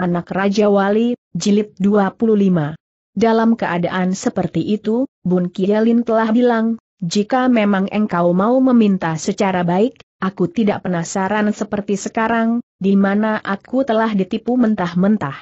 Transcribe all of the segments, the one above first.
Anak Raja Wali, Jilid 25. Dalam keadaan seperti itu, Bun Kielin telah bilang, jika memang engkau mau meminta secara baik, aku tidak penasaran seperti sekarang, di mana aku telah ditipu mentah-mentah.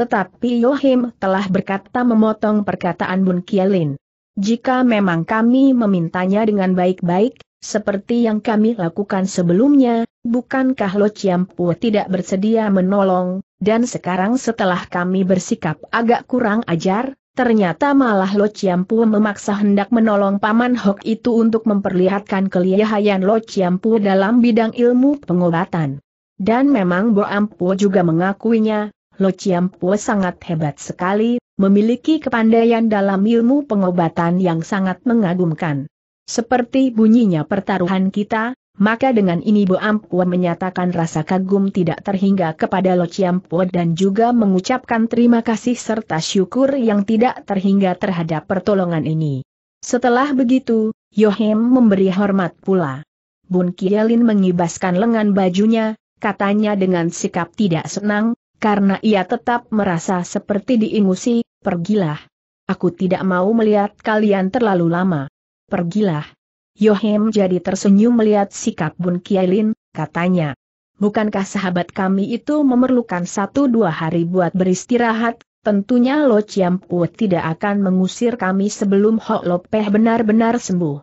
Tetapi Yohim telah berkata memotong perkataan Bun Kielin. Jika memang kami memintanya dengan baik-baik, seperti yang kami lakukan sebelumnya, bukankah Lo Chiampu tidak bersedia menolong, dan sekarang setelah kami bersikap agak kurang ajar, ternyata malah Lo Chiampu memaksa hendak menolong Paman Hok itu untuk memperlihatkan kelihayan Lo Chiampu dalam bidang ilmu pengobatan. Dan memang Bo Ampu juga mengakuinya, Lo Chiampu sangat hebat sekali, memiliki kepandaian dalam ilmu pengobatan yang sangat mengagumkan. Seperti bunyinya pertaruhan kita, maka dengan ini Bo Ampua menyatakan rasa kagum tidak terhingga kepada Lo Chiampua dan juga mengucapkan terima kasih serta syukur yang tidak terhingga terhadap pertolongan ini. Setelah begitu, Yohem memberi hormat pula. Bun Kielin mengibaskan lengan bajunya, katanya dengan sikap tidak senang, karena ia tetap merasa seperti diingusi, pergilah. Aku tidak mau melihat kalian terlalu lama. Pergilah. Yohim jadi tersenyum melihat sikap Bun Kielin, katanya. Bukankah sahabat kami itu memerlukan satu dua hari buat beristirahat, tentunya Lo Chiam tidak akan mengusir kami sebelum Ho Lopeh benar-benar sembuh.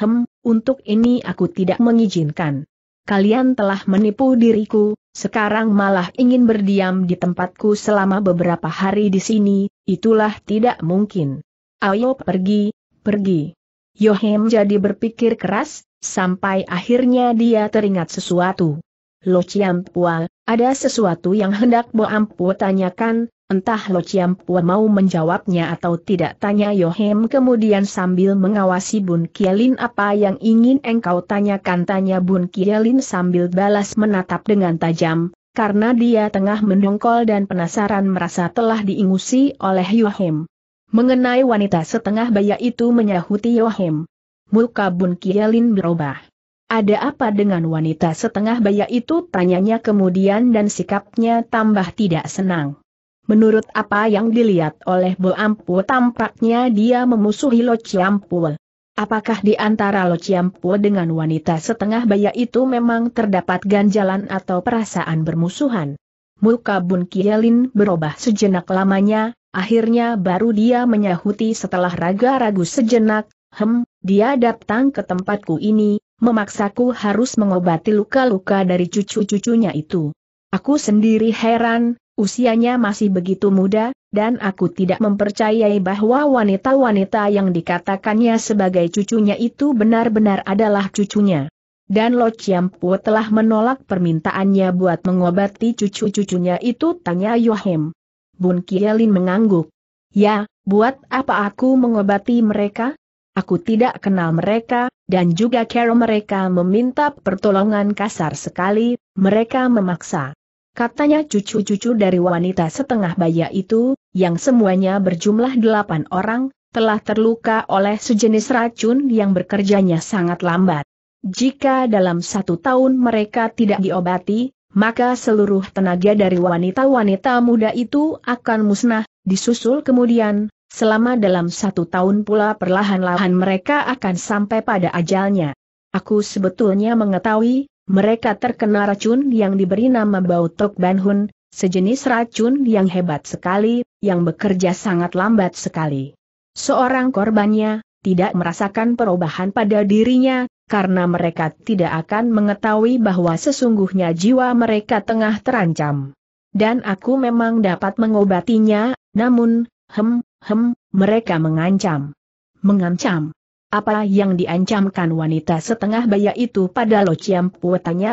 Hem, untuk ini aku tidak mengizinkan. Kalian telah menipu diriku, sekarang malah ingin berdiam di tempatku selama beberapa hari di sini, itulah tidak mungkin. Ayo pergi, pergi. Yohem jadi berpikir keras, sampai akhirnya dia teringat sesuatu. Lo Chiampua, ada sesuatu yang hendak Bo Ampu tanyakan, entah Lo Chiampua mau menjawabnya atau tidak tanya Yohem kemudian sambil mengawasi Bun Kielin apa yang ingin engkau tanyakan tanya Bun Kielin sambil balas menatap dengan tajam, karena dia tengah mendongkol dan penasaran merasa telah diingusi oleh Yohem. Mengenai wanita setengah baya itu menyahuti Yohim. Muka Bun Kielin berubah. Ada apa dengan wanita setengah baya itu? Tanyanya kemudian dan sikapnya tambah tidak senang. Menurut apa yang dilihat oleh Bo Ampu tampaknya dia memusuhi Lo Ciampul. Apakah di antara Lo Ciampu dengan wanita setengah baya itu memang terdapat ganjalan atau perasaan bermusuhan? Muka Bun Kielin berubah sejenak lamanya, Akhirnya baru dia menyahuti setelah raga ragu sejenak, hem, dia datang ke tempatku ini, memaksaku harus mengobati luka-luka dari cucu-cucunya itu. Aku sendiri heran, usianya masih begitu muda, dan aku tidak mempercayai bahwa wanita-wanita yang dikatakannya sebagai cucunya itu benar-benar adalah cucunya. Dan Lo Chiampu telah menolak permintaannya buat mengobati cucu-cucunya itu tanya Yohem. Bun Kielin mengangguk. Ya, buat apa aku mengobati mereka? Aku tidak kenal mereka, dan juga kero mereka meminta pertolongan kasar sekali, mereka memaksa. Katanya cucu-cucu dari wanita setengah baya itu, yang semuanya berjumlah delapan orang, telah terluka oleh sejenis racun yang bekerjanya sangat lambat. Jika dalam satu tahun mereka tidak diobati, maka seluruh tenaga dari wanita-wanita muda itu akan musnah, disusul kemudian, selama dalam satu tahun pula perlahan-lahan mereka akan sampai pada ajalnya. Aku sebetulnya mengetahui, mereka terkena racun yang diberi nama Bautok Banhun, sejenis racun yang hebat sekali, yang bekerja sangat lambat sekali. Seorang korbannya, tidak merasakan perubahan pada dirinya, karena mereka tidak akan mengetahui bahwa sesungguhnya jiwa mereka tengah terancam. Dan aku memang dapat mengobatinya, namun, hem, hem, mereka mengancam. Mengancam. Apa yang diancamkan wanita setengah baya itu pada Lo ciam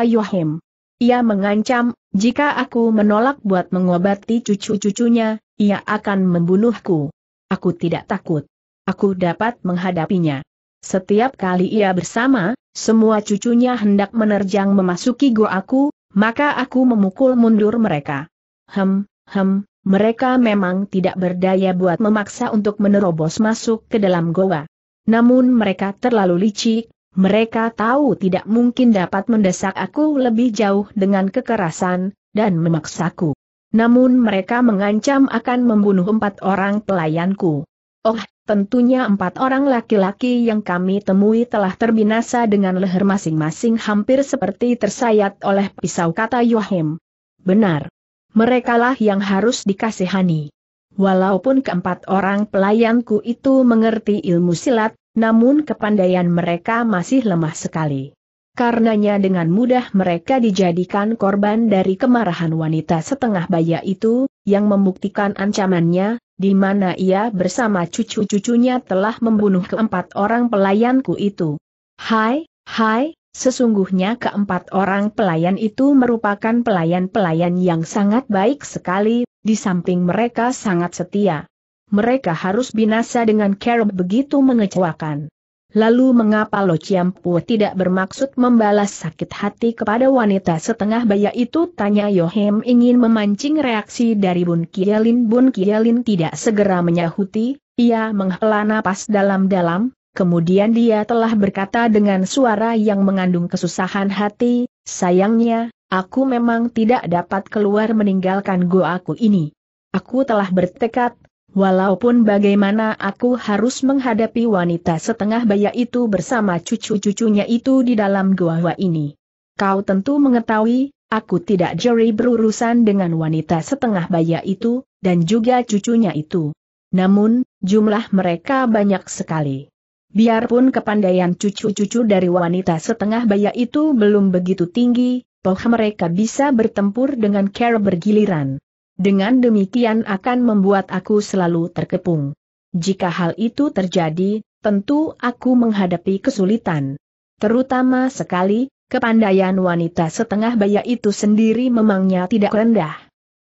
Yohem. Ia mengancam, jika aku menolak buat mengobati cucu-cucunya, ia akan membunuhku. Aku tidak takut. Aku dapat menghadapinya. Setiap kali ia bersama, semua cucunya hendak menerjang memasuki gua aku, maka aku memukul mundur mereka. Hem, hem, mereka memang tidak berdaya buat memaksa untuk menerobos masuk ke dalam goa. Namun mereka terlalu licik, mereka tahu tidak mungkin dapat mendesak aku lebih jauh dengan kekerasan, dan memaksaku. Namun mereka mengancam akan membunuh empat orang pelayanku. Oh, tentunya empat orang laki-laki yang kami temui telah terbinasa dengan leher masing-masing hampir seperti tersayat oleh pisau kata Yohim. Benar. Merekalah yang harus dikasihani. Walaupun keempat orang pelayanku itu mengerti ilmu silat, namun kepandaian mereka masih lemah sekali. Karenanya dengan mudah mereka dijadikan korban dari kemarahan wanita setengah baya itu, yang membuktikan ancamannya, di mana ia bersama cucu-cucunya telah membunuh keempat orang pelayanku itu. Hai, hai, sesungguhnya keempat orang pelayan itu merupakan pelayan-pelayan yang sangat baik sekali, di samping mereka sangat setia. Mereka harus binasa dengan kerob begitu mengecewakan. Lalu mengapa Lo Ciampu tidak bermaksud membalas sakit hati kepada wanita setengah baya itu? Tanya Yohem ingin memancing reaksi dari Bun Kielin. Bun Kielin tidak segera menyahuti, ia menghela napas dalam-dalam, kemudian dia telah berkata dengan suara yang mengandung kesusahan hati, sayangnya, aku memang tidak dapat keluar meninggalkan aku ini. Aku telah bertekad, Walaupun bagaimana aku harus menghadapi wanita setengah baya itu bersama cucu-cucunya itu di dalam gua ini. Kau tentu mengetahui, aku tidak jeri berurusan dengan wanita setengah baya itu, dan juga cucunya itu. Namun, jumlah mereka banyak sekali. Biarpun kepandaian cucu-cucu dari wanita setengah baya itu belum begitu tinggi, toh mereka bisa bertempur dengan cara bergiliran. Dengan demikian akan membuat aku selalu terkepung. Jika hal itu terjadi, tentu aku menghadapi kesulitan. Terutama sekali, kepandaian wanita setengah baya itu sendiri memangnya tidak rendah.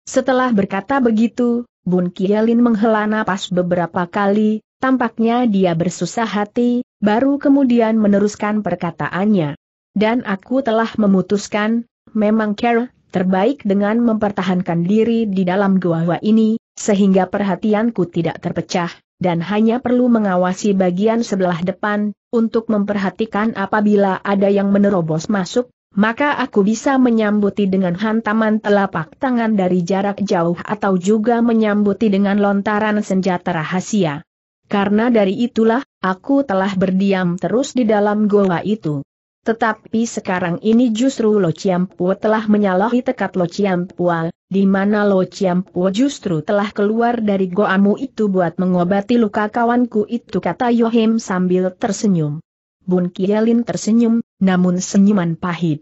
Setelah berkata begitu, Bun Kielin menghela napas beberapa kali, tampaknya dia bersusah hati, baru kemudian meneruskan perkataannya. Dan aku telah memutuskan, memang Carol terbaik dengan mempertahankan diri di dalam gua-gua ini, sehingga perhatianku tidak terpecah, dan hanya perlu mengawasi bagian sebelah depan, untuk memperhatikan apabila ada yang menerobos masuk, maka aku bisa menyambuti dengan hantaman telapak tangan dari jarak jauh atau juga menyambuti dengan lontaran senjata rahasia. Karena dari itulah, aku telah berdiam terus di dalam goa itu. Tetapi sekarang ini justru Lo Ciampuo telah menyalahi tekad Lo Ciampuo, di mana Lo Ciampuo justru telah keluar dari goamu itu buat mengobati luka kawanku itu kata Yohim sambil tersenyum. Bun Kielin tersenyum, namun senyuman pahit.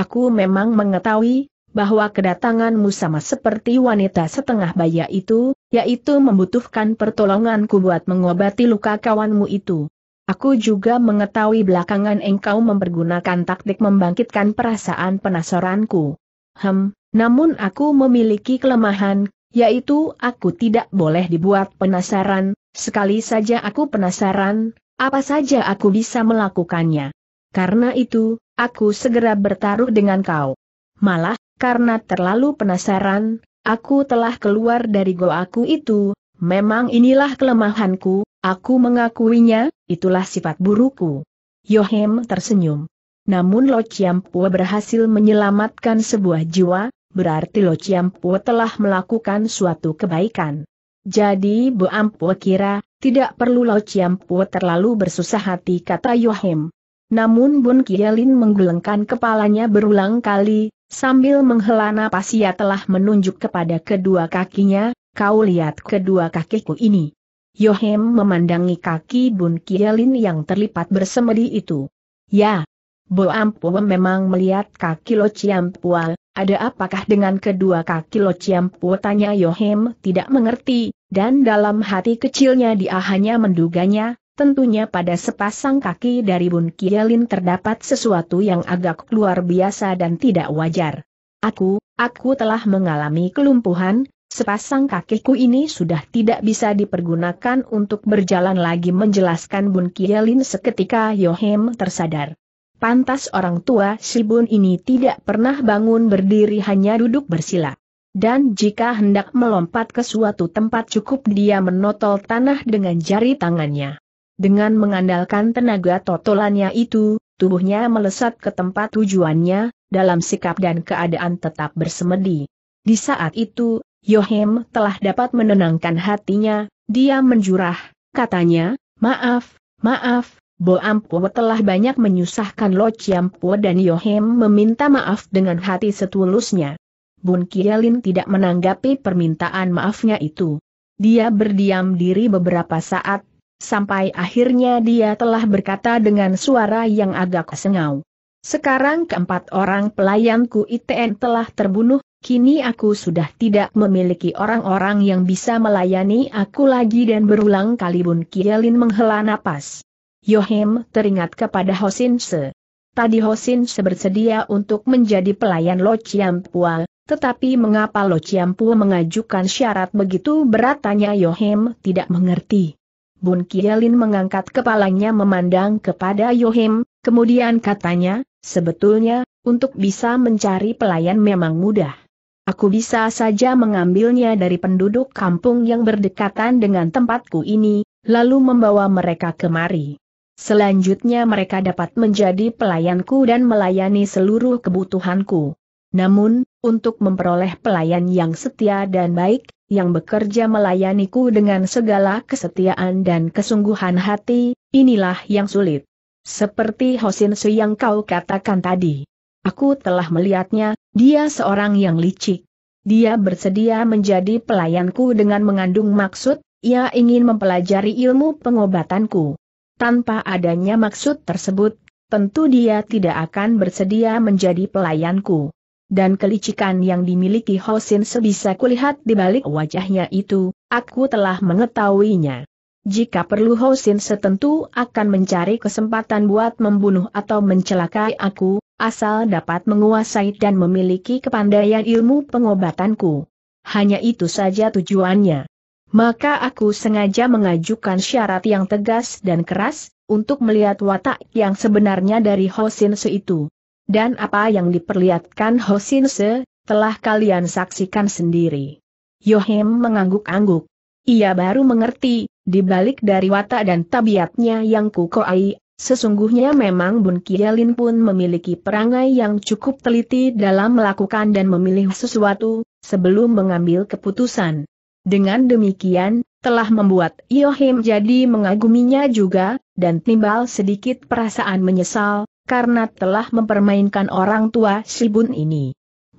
Aku memang mengetahui, bahwa kedatanganmu sama seperti wanita setengah baya itu, yaitu membutuhkan pertolonganku buat mengobati luka kawanmu itu. Aku juga mengetahui belakangan engkau mempergunakan taktik membangkitkan perasaan penasaranku. Hem, namun aku memiliki kelemahan, yaitu aku tidak boleh dibuat penasaran, sekali saja aku penasaran, apa saja aku bisa melakukannya. Karena itu, aku segera bertaruh dengan kau. Malah, karena terlalu penasaran, aku telah keluar dari goaku itu, memang inilah kelemahanku, Aku mengakuinya, itulah sifat burukku. Yohem tersenyum. Namun Lo Chiampua berhasil menyelamatkan sebuah jiwa, berarti Lo Chiampua telah melakukan suatu kebaikan. Jadi Bu Ampua kira, tidak perlu Lo Chiampua terlalu bersusah hati kata Yohem. Namun Bun Kielin menggelengkan kepalanya berulang kali, sambil menghela napas ia telah menunjuk kepada kedua kakinya, kau lihat kedua kakiku ini. Yohem memandangi kaki Bun Kielin yang terlipat bersemedi itu. Ya, Bo Ampua memang melihat kaki Lo Ciampua, ada apakah dengan kedua kaki Lo Ciampua tanya Yohem tidak mengerti, dan dalam hati kecilnya dia hanya menduganya, tentunya pada sepasang kaki dari Bun Kielin terdapat sesuatu yang agak luar biasa dan tidak wajar. Aku, aku telah mengalami kelumpuhan, Sepasang kakiku ini sudah tidak bisa dipergunakan untuk berjalan lagi menjelaskan Bun Kielin seketika Yohem tersadar. Pantas orang tua si Bun ini tidak pernah bangun berdiri hanya duduk bersila. Dan jika hendak melompat ke suatu tempat cukup dia menotol tanah dengan jari tangannya. Dengan mengandalkan tenaga totolannya itu, tubuhnya melesat ke tempat tujuannya, dalam sikap dan keadaan tetap bersemedi. Di saat itu, Yohim telah dapat menenangkan hatinya, dia menjurah, katanya, maaf, maaf, Bo Ampuo telah banyak menyusahkan Lo Chiampuo dan Yohim meminta maaf dengan hati setulusnya. Bun Kielin tidak menanggapi permintaan maafnya itu. Dia berdiam diri beberapa saat, sampai akhirnya dia telah berkata dengan suara yang agak sengau. Sekarang keempat orang pelayanku ITN telah terbunuh, Kini aku sudah tidak memiliki orang-orang yang bisa melayani aku lagi dan berulang kali Bun Kielin menghela napas. Yohem teringat kepada Hosin Se. Tadi Hosin Se bersedia untuk menjadi pelayan Lo Chiam Pua, tetapi mengapa Lo Chiam Pua mengajukan syarat begitu berat tanya Yohem tidak mengerti. Bun Kielin mengangkat kepalanya memandang kepada Yohem, kemudian katanya, sebetulnya, untuk bisa mencari pelayan memang mudah. Aku bisa saja mengambilnya dari penduduk kampung yang berdekatan dengan tempatku ini, lalu membawa mereka kemari. Selanjutnya mereka dapat menjadi pelayanku dan melayani seluruh kebutuhanku. Namun, untuk memperoleh pelayan yang setia dan baik, yang bekerja melayaniku dengan segala kesetiaan dan kesungguhan hati, inilah yang sulit. Seperti Hosin Su yang kau katakan tadi. Aku telah melihatnya, dia seorang yang licik. Dia bersedia menjadi pelayanku dengan mengandung maksud, ia ingin mempelajari ilmu pengobatanku. Tanpa adanya maksud tersebut, tentu dia tidak akan bersedia menjadi pelayanku. Dan kelicikan yang dimiliki Hosin sebisa kulihat di balik wajahnya itu, aku telah mengetahuinya. Jika perlu Hosin setentu akan mencari kesempatan buat membunuh atau mencelakai aku, asal dapat menguasai dan memiliki kepandaian ilmu pengobatanku. Hanya itu saja tujuannya. Maka aku sengaja mengajukan syarat yang tegas dan keras, untuk melihat watak yang sebenarnya dari Hosinse itu. Dan apa yang diperlihatkan Hosinse, telah kalian saksikan sendiri. Yohim mengangguk-angguk. Ia baru mengerti, di balik dari watak dan tabiatnya yang kukoai Sesungguhnya memang Bun Kielin pun memiliki perangai yang cukup teliti dalam melakukan dan memilih sesuatu, sebelum mengambil keputusan. Dengan demikian, telah membuat Yohim jadi mengaguminya juga, dan timbal sedikit perasaan menyesal, karena telah mempermainkan orang tua si Bun ini.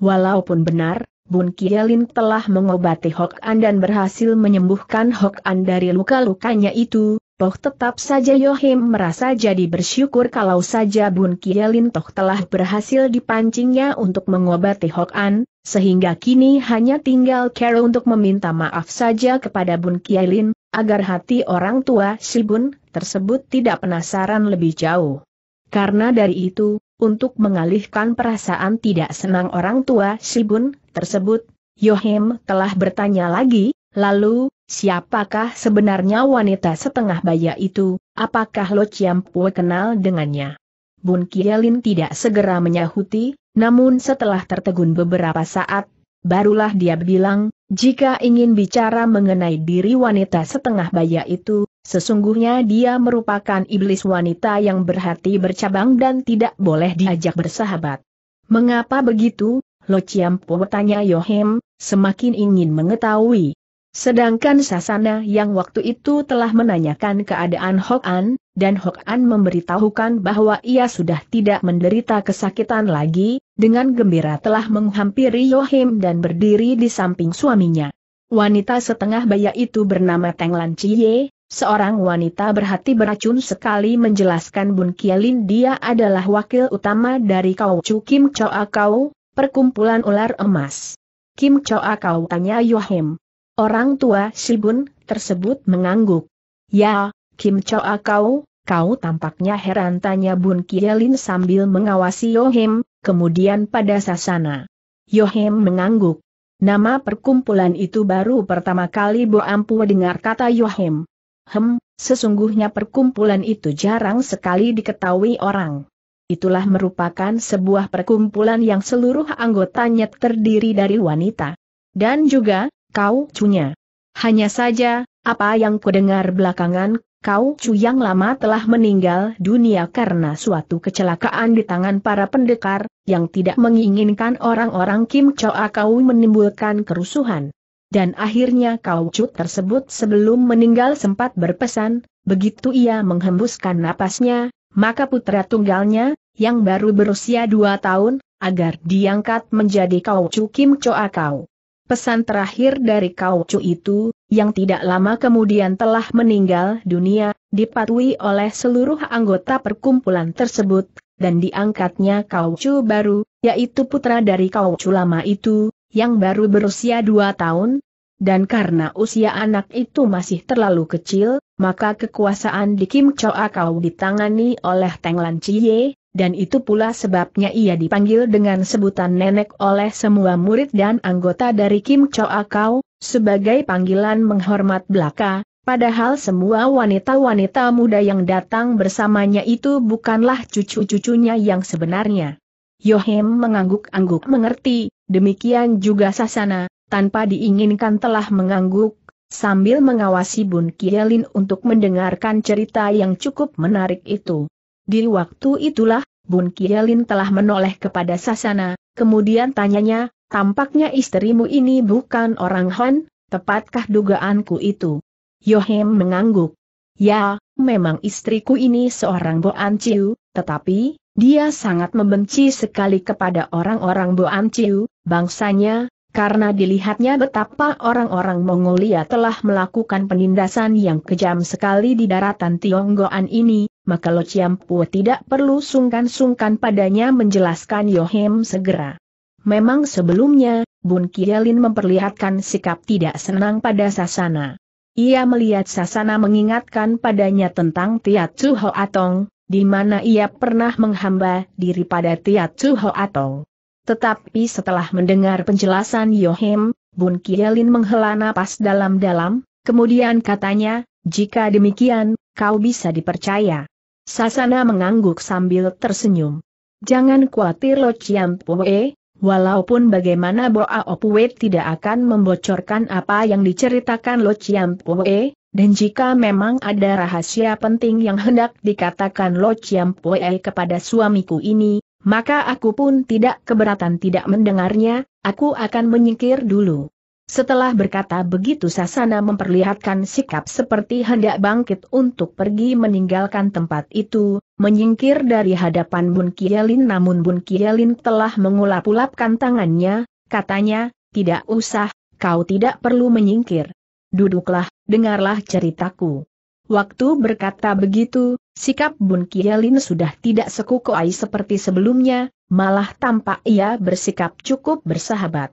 Walaupun benar, Bun Kielin telah mengobati Hok An dan berhasil menyembuhkan Hok An dari luka-lukanya itu, Toh tetap saja Yohim merasa jadi bersyukur kalau saja Bun Kielin Toh telah berhasil dipancingnya untuk mengobati Hok An, sehingga kini hanya tinggal Carol untuk meminta maaf saja kepada Bun Kielin, agar hati orang tua si Bun tersebut tidak penasaran lebih jauh. Karena dari itu, untuk mengalihkan perasaan tidak senang orang tua si Bun tersebut, Yohim telah bertanya lagi, lalu, Siapakah sebenarnya wanita setengah baya itu, apakah Lo Chiam Pue kenal dengannya? Bun Kielin tidak segera menyahuti, namun setelah tertegun beberapa saat, barulah dia bilang, jika ingin bicara mengenai diri wanita setengah baya itu, sesungguhnya dia merupakan iblis wanita yang berhati bercabang dan tidak boleh diajak bersahabat. Mengapa begitu? Lo Chiam Pue tanya Yohem, semakin ingin mengetahui, Sedangkan Sasana yang waktu itu telah menanyakan keadaan Hok An, dan Hok An memberitahukan bahwa ia sudah tidak menderita kesakitan lagi, dengan gembira telah menghampiri Yohim dan berdiri di samping suaminya. Wanita setengah baya itu bernama Teng Lan Chie, Seorang wanita berhati beracun sekali menjelaskan Bun Kialin dia adalah wakil utama dari Kau Chu Kim Choa Kau, perkumpulan ular emas. Kim Choa Kau tanya Yohim. Orang tua Sibun tersebut mengangguk. Ya, Kim Choa kau, kau tampaknya heran tanya Bun Kielin sambil mengawasi Yohim, kemudian pada Sasana. Yohim mengangguk. Nama perkumpulan itu baru pertama kali Bo Ampu dengar kata Yohim. Hem, sesungguhnya perkumpulan itu jarang sekali diketahui orang. Itulah merupakan sebuah perkumpulan yang seluruh anggotanya terdiri dari wanita. Dan juga, kau cunya. Hanya saja, apa yang kudengar belakangan, kau cu yang lama telah meninggal dunia karena suatu kecelakaan di tangan para pendekar, yang tidak menginginkan orang-orang Kim Choa kau menimbulkan kerusuhan. Dan akhirnya kau cu tersebut sebelum meninggal sempat berpesan, begitu ia menghembuskan napasnya, maka putra tunggalnya, yang baru berusia dua tahun, agar diangkat menjadi kau cu Kim Choa kau. Pesan terakhir dari Kaucu itu, yang tidak lama kemudian telah meninggal dunia, dipatuhi oleh seluruh anggota perkumpulan tersebut, dan diangkatnya Kaucu baru, yaitu putra dari Kaucu lama itu, yang baru berusia dua tahun, dan karena usia anak itu masih terlalu kecil, maka kekuasaan di Kim Choa Kau ditangani oleh Teng Lan Chie, dan itu pula sebabnya ia dipanggil dengan sebutan nenek oleh semua murid dan anggota dari Kim Choa Kau, sebagai panggilan menghormat belaka, padahal semua wanita-wanita muda yang datang bersamanya itu bukanlah cucu-cucunya yang sebenarnya. Yohem mengangguk-angguk mengerti, demikian juga Sasana, tanpa diinginkan telah mengangguk, sambil mengawasi Bun Kielin untuk mendengarkan cerita yang cukup menarik itu. Di waktu itulah, Bun Kielin telah menoleh kepada Sasana, kemudian tanyanya, tampaknya istrimu ini bukan orang Han, tepatkah dugaanku itu? Yohem mengangguk. Ya, memang istriku ini seorang Boan Ciu, tetapi, dia sangat membenci sekali kepada orang-orang Boan Ciu, bangsanya, karena dilihatnya betapa orang-orang Mongolia telah melakukan penindasan yang kejam sekali di daratan Tionggoan ini, maka Lo Chiampu tidak perlu sungkan-sungkan padanya menjelaskan Yohem segera. Memang sebelumnya, Bun Kielin memperlihatkan sikap tidak senang pada Sasana. Ia melihat Sasana mengingatkan padanya tentang Tiat Chuho Atong, di mana ia pernah menghamba diri pada Tiat Chuho Atong. Tetapi setelah mendengar penjelasan Yohem, Bun Kielin menghela napas dalam-dalam, kemudian katanya, jika demikian, kau bisa dipercaya. Sasana mengangguk sambil tersenyum. Jangan khawatir Lo Chiam Pue, walaupun bagaimana Boa Opue tidak akan membocorkan apa yang diceritakan Lo Chiam Pue, dan jika memang ada rahasia penting yang hendak dikatakan Lo Chiam Pue kepada suamiku ini, maka aku pun tidak keberatan tidak mendengarnya, aku akan menyingkir dulu. Setelah berkata begitu Sasana memperlihatkan sikap seperti hendak bangkit untuk pergi meninggalkan tempat itu, menyingkir dari hadapan Bun Kielin namun Bun Kielin telah mengulap-ulapkan tangannya, katanya, tidak usah, kau tidak perlu menyingkir. Duduklah, dengarlah ceritaku. Waktu berkata begitu, sikap Bun Kielin sudah tidak sekukoai seperti sebelumnya, malah tampak ia bersikap cukup bersahabat.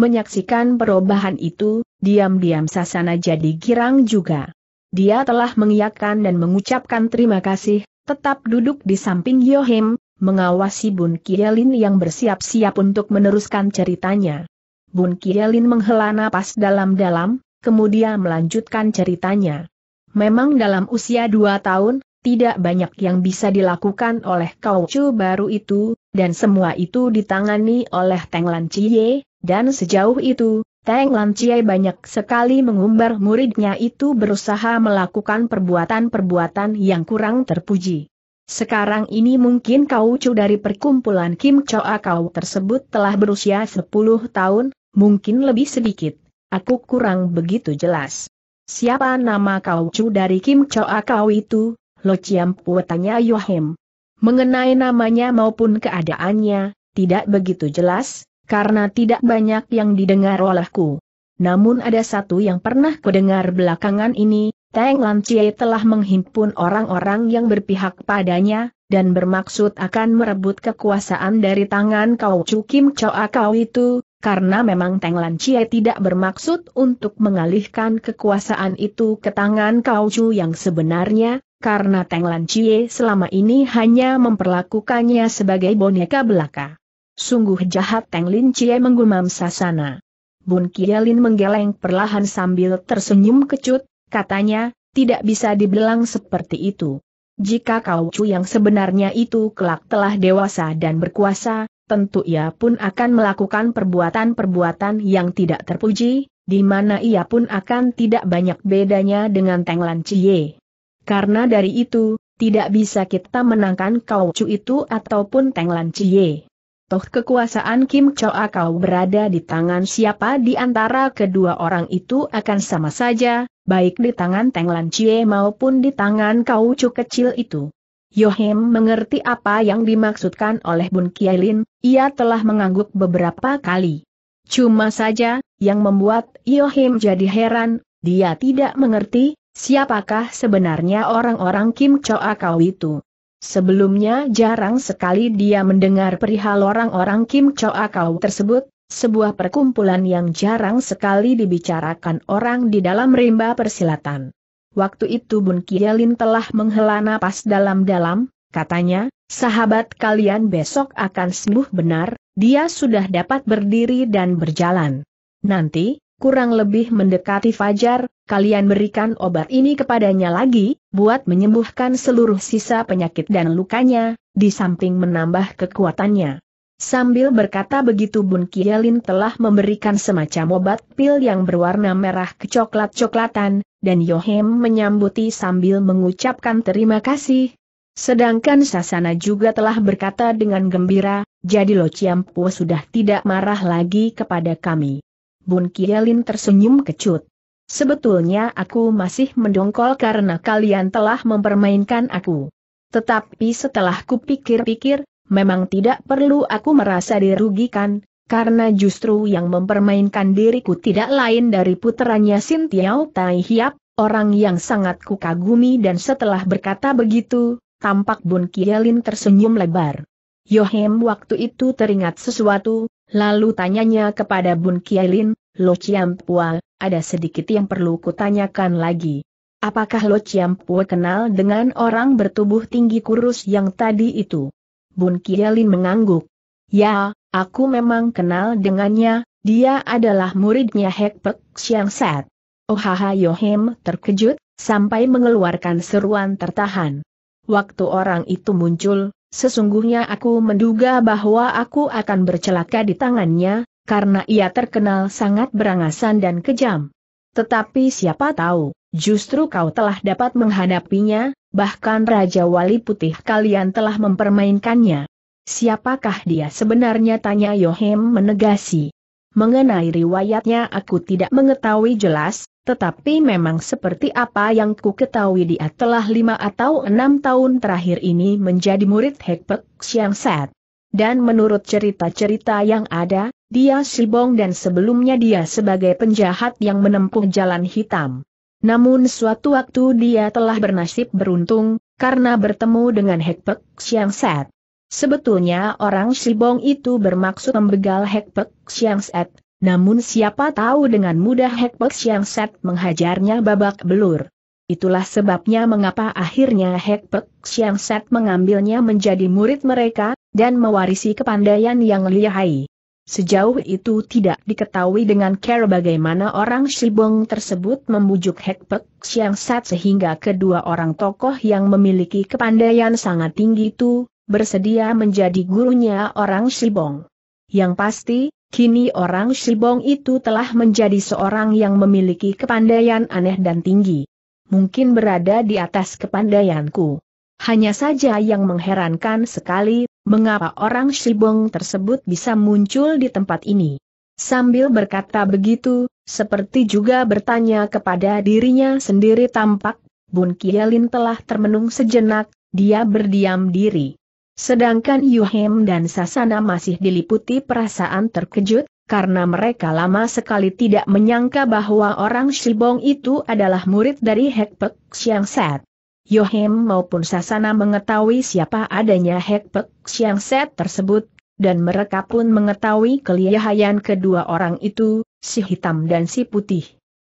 Menyaksikan perubahan itu, diam-diam Sasana jadi girang juga. Dia telah mengiyakan dan mengucapkan terima kasih, tetap duduk di samping Yohim, mengawasi Bun Kielin yang bersiap-siap untuk meneruskan ceritanya. Bun Kielin menghela napas dalam-dalam, kemudian melanjutkan ceritanya. Memang dalam usia dua tahun, tidak banyak yang bisa dilakukan oleh kauju baru itu, dan semua itu ditangani oleh Teng Lan Chie, dan sejauh itu, Teng Lan Chiai banyak sekali mengumbar muridnya itu berusaha melakukan perbuatan-perbuatan yang kurang terpuji. Sekarang ini mungkin kau-cu dari perkumpulan Kim Choa Kau tersebut telah berusia 10 tahun, mungkin lebih sedikit. Aku kurang begitu jelas. Siapa nama kau-cu dari Kim Choa Kau itu? Lo Chiam Pue tanya Yohim. Mengenai namanya maupun keadaannya, tidak begitu jelas, karena tidak banyak yang didengar olehku. Namun ada satu yang pernah kudengar belakangan ini, Teng Lan Chie telah menghimpun orang-orang yang berpihak padanya, dan bermaksud akan merebut kekuasaan dari tangan kau Chu Kim Choa kau itu, karena memang Teng Lan Chie tidak bermaksud untuk mengalihkan kekuasaan itu ke tangan kau Chu yang sebenarnya, karena Teng Lan Chie selama ini hanya memperlakukannya sebagai boneka belaka. Sungguh jahat Teng Lin Cie menggumam Sasana. Bun Kialin menggeleng perlahan sambil tersenyum kecut, katanya, tidak bisa dibilang seperti itu. Jika kau cu yang sebenarnya itu kelak telah dewasa dan berkuasa, tentu ia pun akan melakukan perbuatan-perbuatan yang tidak terpuji, di mana ia pun akan tidak banyak bedanya dengan Teng Lan Cie. Karena dari itu, tidak bisa kita menangkan kau cu itu ataupun Teng Lan Cie. Toh kekuasaan Kim Choa kau berada di tangan siapa di antara kedua orang itu akan sama saja, baik di tangan Teng Lan Chie maupun di tangan kau cu kecil itu. Yohem mengerti apa yang dimaksudkan oleh Bun Kielin, ia telah mengangguk beberapa kali. Cuma saja, yang membuat Yohem jadi heran, dia tidak mengerti, siapakah sebenarnya orang-orang Kim Choa Kau itu. Sebelumnya jarang sekali dia mendengar perihal orang-orang Kim Choa Kau tersebut, sebuah perkumpulan yang jarang sekali dibicarakan orang di dalam rimba persilatan. Waktu itu Bun Kielin telah menghela napas dalam-dalam, katanya, sahabat kalian besok akan sembuh benar, dia sudah dapat berdiri dan berjalan. Nanti, kurang lebih mendekati fajar, kalian berikan obat ini kepadanya lagi, buat menyembuhkan seluruh sisa penyakit dan lukanya, di samping menambah kekuatannya. Sambil berkata begitu Bun Kielin telah memberikan semacam obat pil yang berwarna merah kecoklat-coklatan, dan Yohem menyambuti sambil mengucapkan terima kasih. Sedangkan Sasana juga telah berkata dengan gembira, jadi Lo Ciampo sudah tidak marah lagi kepada kami. Bun Kielin tersenyum kecut. Sebetulnya aku masih mendongkol karena kalian telah mempermainkan aku. Tetapi setelah kupikir-pikir, memang tidak perlu aku merasa dirugikan, karena justru yang mempermainkan diriku tidak lain dari puteranya Sin Tai Hiap, orang yang sangat kukagumi dan setelah berkata begitu, tampak Bun Kielin tersenyum lebar. Yohem waktu itu teringat sesuatu, lalu tanyanya kepada Bun Kielin, Lo Pua, ada sedikit yang perlu kutanyakan lagi. Apakah Lo Pua kenal dengan orang bertubuh tinggi kurus yang tadi itu? Bun Kialin mengangguk. Ya, aku memang kenal dengannya, dia adalah muridnya Hek Pek Siang Sat. Ohaha oh, Yohem terkejut, sampai mengeluarkan seruan tertahan. Waktu orang itu muncul, sesungguhnya aku menduga bahwa aku akan bercelaka di tangannya, karena ia terkenal sangat berangasan dan kejam. Tetapi siapa tahu, justru kau telah dapat menghadapinya, bahkan Raja Wali Putih kalian telah mempermainkannya. Siapakah dia sebenarnya tanya Yohem menegasi. Mengenai riwayatnya aku tidak mengetahui jelas, tetapi memang seperti apa yang ku ketahui dia telah lima atau enam tahun terakhir ini menjadi murid Hekpek Siang Set. Dan menurut cerita-cerita yang ada, dia Sibong dan sebelumnya dia sebagai penjahat yang menempuh jalan hitam. Namun suatu waktu dia telah bernasib beruntung, karena bertemu dengan Hekpek Siang Set. Sebetulnya orang Sibong itu bermaksud membegal Hekpek Siang Set, namun siapa tahu dengan mudah Hekpek Siang Set menghajarnya babak belur. Itulah sebabnya mengapa akhirnya Hekpek Siang Set mengambilnya menjadi murid mereka, dan mewarisi kepandaian yang lihai. Sejauh itu tidak diketahui dengan care bagaimana orang Shibong tersebut membujuk Hek Pek Siang Sat sehingga kedua orang tokoh yang memiliki kepandaian sangat tinggi itu, bersedia menjadi gurunya orang Shibong. Yang pasti, kini orang Shibong itu telah menjadi seorang yang memiliki kepandaian aneh dan tinggi. Mungkin berada di atas kepandaianku. Hanya saja yang mengherankan sekali, mengapa orang Shibong tersebut bisa muncul di tempat ini. Sambil berkata begitu, seperti juga bertanya kepada dirinya sendiri tampak, Bun Kielin telah termenung sejenak, dia berdiam diri. Sedangkan Yuhem dan Sasana masih diliputi perasaan terkejut, karena mereka lama sekali tidak menyangka bahwa orang Shibong itu adalah murid dari Hekpek Siang Set. Yohem maupun Sasana mengetahui siapa adanya Hek Pek Siang Set tersebut, dan mereka pun mengetahui kelihayan kedua orang itu, si hitam dan si putih.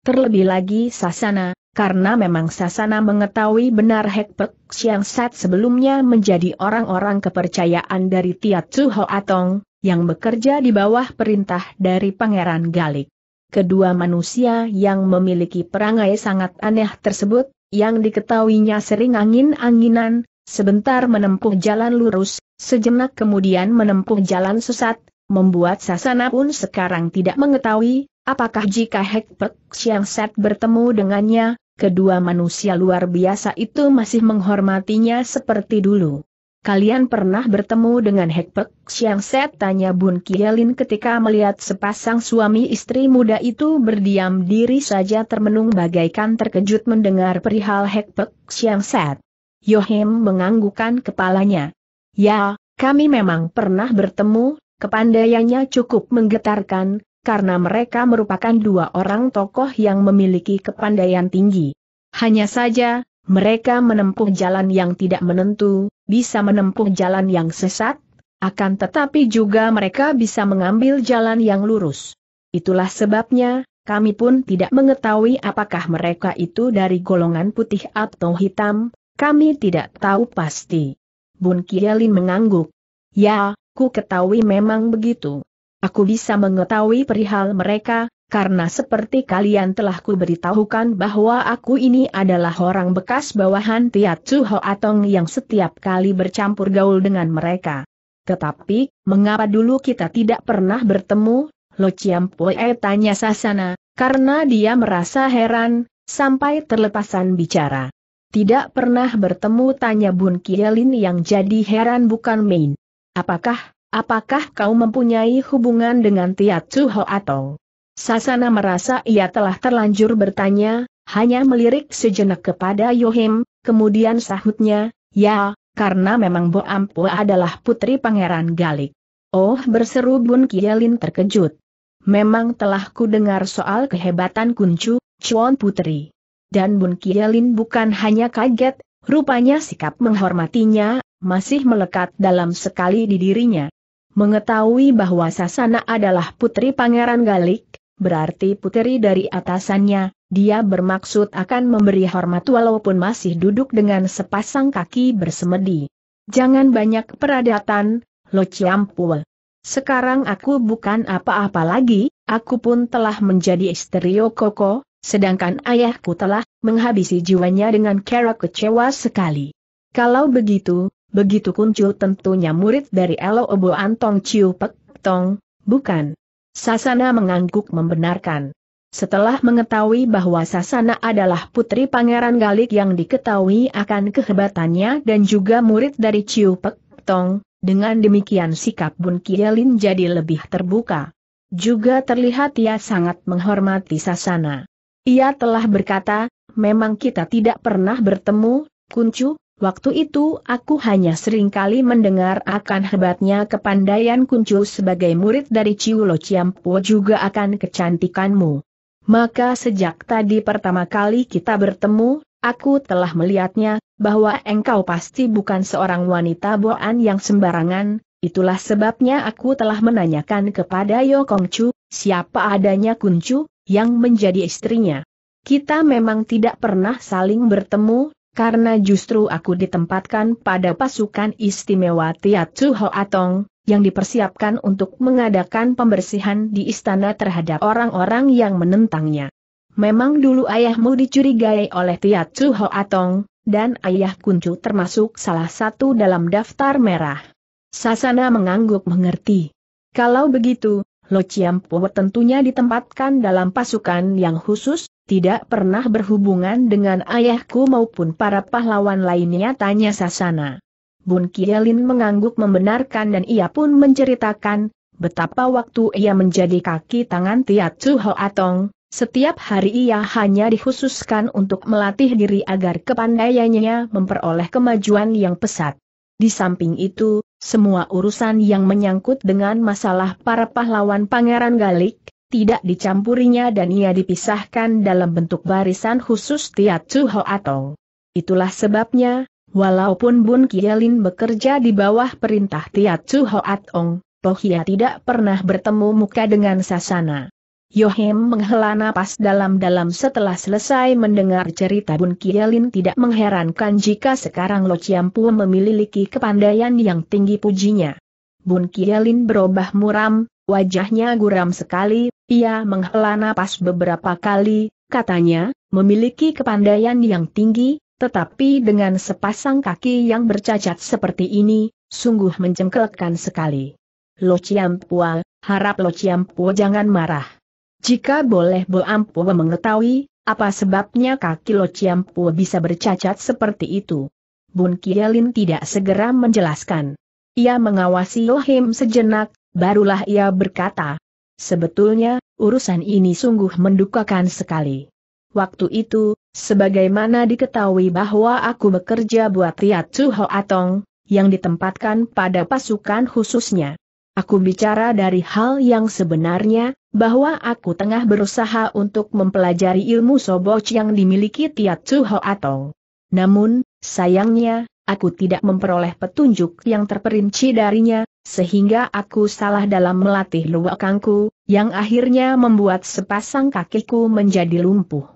Terlebih lagi Sasana, karena memang Sasana mengetahui benar Hek Pek Siang Set sebelumnya menjadi orang-orang kepercayaan dari Tiat Suho Atong, yang bekerja di bawah perintah dari Pangeran Galik. Kedua manusia yang memiliki perangai sangat aneh tersebut, yang diketahuinya sering angin-anginan, sebentar menempuh jalan lurus, sejenak kemudian menempuh jalan sesat, membuat Sasana pun sekarang tidak mengetahui, apakah jika Hek Pek Siang Set bertemu dengannya, kedua manusia luar biasa itu masih menghormatinya seperti dulu. Kalian pernah bertemu dengan Hek Pek Siang Set? Tanya Bun Kielin ketika melihat sepasang suami istri muda itu berdiam diri saja termenung bagaikan terkejut mendengar perihal Hek Pek Siang Set. Yohim menganggukan kepalanya. Ya, kami memang pernah bertemu, kepandaiannya cukup menggetarkan, karena mereka merupakan dua orang tokoh yang memiliki kepandaian tinggi. Hanya saja, mereka menempuh jalan yang tidak menentu, bisa menempuh jalan yang sesat, akan tetapi juga mereka bisa mengambil jalan yang lurus. Itulah sebabnya, kami pun tidak mengetahui apakah mereka itu dari golongan putih atau hitam, kami tidak tahu pasti. Bun Kielin mengangguk. Ya, ku ketahui memang begitu. Aku bisa mengetahui perihal mereka, karena seperti kalian telah kuberitahukan bahwa aku ini adalah orang bekas bawahan Tiat Suho Atong yang setiap kali bercampur gaul dengan mereka. Tetapi, mengapa dulu kita tidak pernah bertemu? Lo Chiam Pue tanya Sasana, karena dia merasa heran, sampai terlepasan bicara. Tidak pernah bertemu tanya Bun Kielin yang jadi heran bukan main. Apakah, apakah kau mempunyai hubungan dengan Tiat Suho Atong? Sasana merasa ia telah terlanjur bertanya, hanya melirik sejenak kepada Yohim, kemudian sahutnya, ya, karena memang Bo Ampo adalah putri pangeran Galik. Oh berseru Bun Kielin terkejut. Memang telah ku dengar soal kehebatan Kuncu, Chuan Putri. Dan Bun Kielin bukan hanya kaget, rupanya sikap menghormatinya, masih melekat dalam sekali di dirinya. Mengetahui bahwa Sasana adalah putri pangeran Galik, berarti puteri dari atasannya, dia bermaksud akan memberi hormat walaupun masih duduk dengan sepasang kaki bersemedi. Jangan banyak peradatan, Lo Ciampul. Sekarang aku bukan apa-apa lagi, aku pun telah menjadi istri Koko, sedangkan ayahku telah menghabisi jiwanya dengan kera kecewa sekali. Kalau begitu, begitu kuncul tentunya murid dari Elo Obo Antong Ciu Pek Tong, bukan? Sasana mengangguk membenarkan. Setelah mengetahui bahwa Sasana adalah putri Pangeran Galik yang diketahui akan kehebatannya dan juga murid dari Ciu Pek Tong, dengan demikian sikap Bun Kielin jadi lebih terbuka. Juga terlihat ia sangat menghormati Sasana. Ia telah berkata, memang kita tidak pernah bertemu, Kuncu, Waktu itu aku hanya sering kali mendengar akan hebatnya kepandaian Kuncu sebagai murid dari Ciulo Ciampo juga akan kecantikanmu. Maka sejak tadi pertama kali kita bertemu, aku telah melihatnya, bahwa engkau pasti bukan seorang wanita boan yang sembarangan, itulah sebabnya aku telah menanyakan kepada Yokongcu, siapa adanya Kuncu, yang menjadi istrinya. Kita memang tidak pernah saling bertemu, karena justru aku ditempatkan pada pasukan istimewa Tiat Suho Atong, yang dipersiapkan untuk mengadakan pembersihan di istana terhadap orang-orang yang menentangnya. Memang dulu ayahmu dicurigai oleh Tiat Suho Atong, dan ayah Kuncu termasuk salah satu dalam daftar merah. Sasana mengangguk mengerti. Kalau begitu, Lo Chiam Puo tentunya ditempatkan dalam pasukan yang khusus, tidak pernah berhubungan dengan ayahku maupun para pahlawan lainnya tanya Sasana. Bun Kielin mengangguk membenarkan dan ia pun menceritakan, betapa waktu ia menjadi kaki tangan Tiat Chu Atong, setiap hari ia hanya dikhususkan untuk melatih diri agar kepandaiannya memperoleh kemajuan yang pesat. Di samping itu, semua urusan yang menyangkut dengan masalah para pahlawan Pangeran Galik, tidak dicampurinya dan ia dipisahkan dalam bentuk barisan khusus Tiat Chu Atong. Itulah sebabnya, walaupun Bun Kielin bekerja di bawah perintah Tiat Chu Atong, Pohia tidak pernah bertemu muka dengan Sasana. Yohem menghela napas dalam-dalam setelah selesai mendengar cerita Bun Kielin tidak mengherankan jika sekarang Lo Chiampu memiliki kepandaian yang tinggi pujinya. Bun Kielin berubah muram, wajahnya guram sekali, ia menghela napas beberapa kali, katanya, memiliki kepandaian yang tinggi, tetapi dengan sepasang kaki yang bercacat seperti ini, sungguh mencengkelkan sekali. Lo Chiampu, harap Lo Chiampu jangan marah. Jika boleh Bo Ampu mengetahui, apa sebabnya kaki Lo ciampu bisa bercacat seperti itu? Bun Kielin tidak segera menjelaskan. Ia mengawasi Lohim sejenak, barulah ia berkata. Sebetulnya, urusan ini sungguh mendukakan sekali. Waktu itu, sebagaimana diketahui bahwa aku bekerja buat Tiat Suho Atong, yang ditempatkan pada pasukan khususnya. Aku bicara dari hal yang sebenarnya, bahwa aku tengah berusaha untuk mempelajari ilmu soboch yang dimiliki Suho atau. Namun, sayangnya, aku tidak memperoleh petunjuk yang terperinci darinya, sehingga aku salah dalam melatih luakangku, yang akhirnya membuat sepasang kakiku menjadi lumpuh.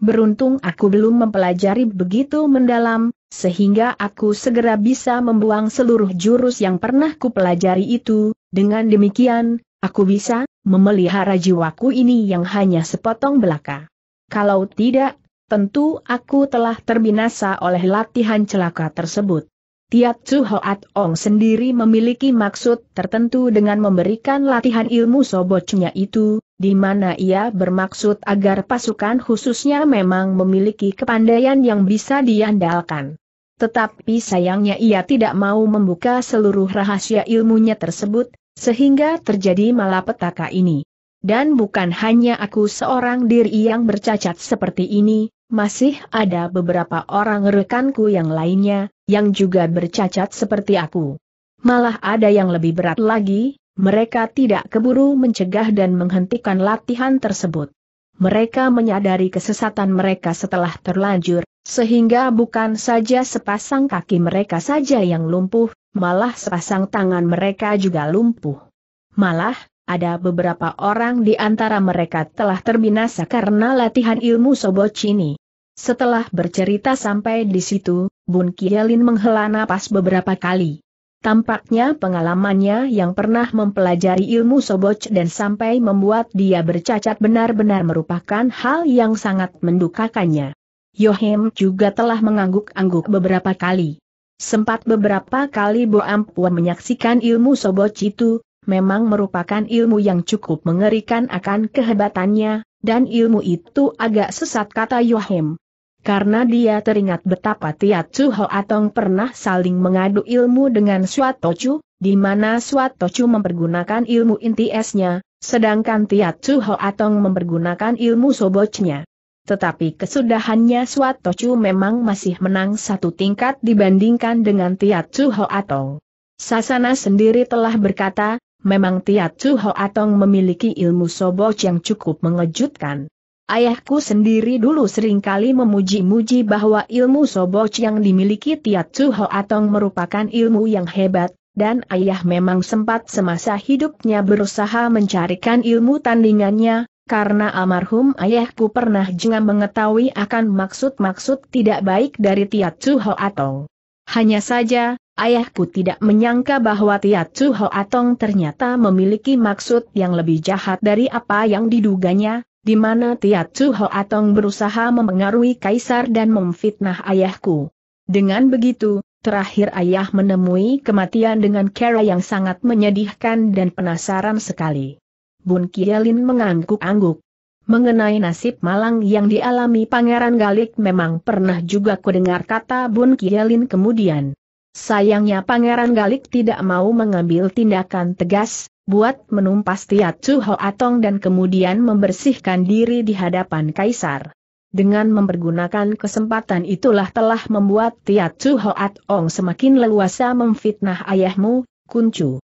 Beruntung aku belum mempelajari begitu mendalam, sehingga aku segera bisa membuang seluruh jurus yang pernah kupelajari itu, dengan demikian, aku bisa memelihara jiwaku ini yang hanya sepotong belaka. Kalau tidak, tentu aku telah terbinasa oleh latihan celaka tersebut. Tiat Tzu Hoat Ong sendiri memiliki maksud tertentu dengan memberikan latihan ilmu sobocnya itu, di mana ia bermaksud agar pasukan khususnya memang memiliki kepandaian yang bisa diandalkan. Tetapi sayangnya ia tidak mau membuka seluruh rahasia ilmunya tersebut, sehingga terjadi malapetaka ini. Dan bukan hanya aku seorang diri yang bercacat seperti ini, masih ada beberapa orang rekanku yang lainnya, yang juga bercacat seperti aku. Malah ada yang lebih berat lagi, mereka tidak keburu mencegah dan menghentikan latihan tersebut. Mereka menyadari kesesatan mereka setelah terlanjur, sehingga bukan saja sepasang kaki mereka saja yang lumpuh, malah sepasang tangan mereka juga lumpuh. Malah, ada beberapa orang di antara mereka telah terbinasa karena latihan ilmu Sobocini. Setelah bercerita sampai di situ, Bun Kielin menghela napas beberapa kali. Tampaknya pengalamannya yang pernah mempelajari ilmu Soboch dan sampai membuat dia bercacat benar-benar merupakan hal yang sangat mendukakannya. Yohem juga telah mengangguk-angguk beberapa kali. Sempat beberapa kali Bo Ampua menyaksikan ilmu Soboch itu, memang merupakan ilmu yang cukup mengerikan akan kehebatannya, dan ilmu itu agak sesat kata Yohem karena dia teringat betapa Tiat Chu Ho Atong pernah saling mengadu ilmu dengan Suat Chu, di mana Suat Chu mempergunakan ilmu inti esnya, sedangkan Tiat Chu Ho Atong mempergunakan ilmu sobocnya. Tetapi kesudahannya Suat Chu memang masih menang satu tingkat dibandingkan dengan Tiat Chu Ho Atong. Sasana sendiri telah berkata, memang Tiat Chu Ho Atong memiliki ilmu soboc yang cukup mengejutkan. Ayahku sendiri dulu seringkali memuji-muji bahwa ilmu soboc yang dimiliki Tiat Ho Atong merupakan ilmu yang hebat, dan ayah memang sempat semasa hidupnya berusaha mencarikan ilmu tandingannya, karena almarhum ayahku pernah juga mengetahui akan maksud-maksud tidak baik dari Tiat Ho Atong. Hanya saja, ayahku tidak menyangka bahwa Tiat Ho Atong ternyata memiliki maksud yang lebih jahat dari apa yang diduganya, di mana Tiat Chu Atong berusaha mempengaruhi kaisar dan memfitnah ayahku. Dengan begitu, terakhir ayah menemui kematian dengan cara yang sangat menyedihkan dan penasaran sekali. Bun Kielin mengangguk-angguk. Mengenai nasib malang yang dialami Pangeran Galik memang pernah juga kudengar kata Bun Kielin kemudian. Sayangnya Pangeran Galik tidak mau mengambil tindakan tegas, buat menumpas Tiat Chu Atong dan kemudian membersihkan diri di hadapan Kaisar. Dengan mempergunakan kesempatan itulah telah membuat Tiat Chu Atong semakin leluasa memfitnah ayahmu, Kuncu.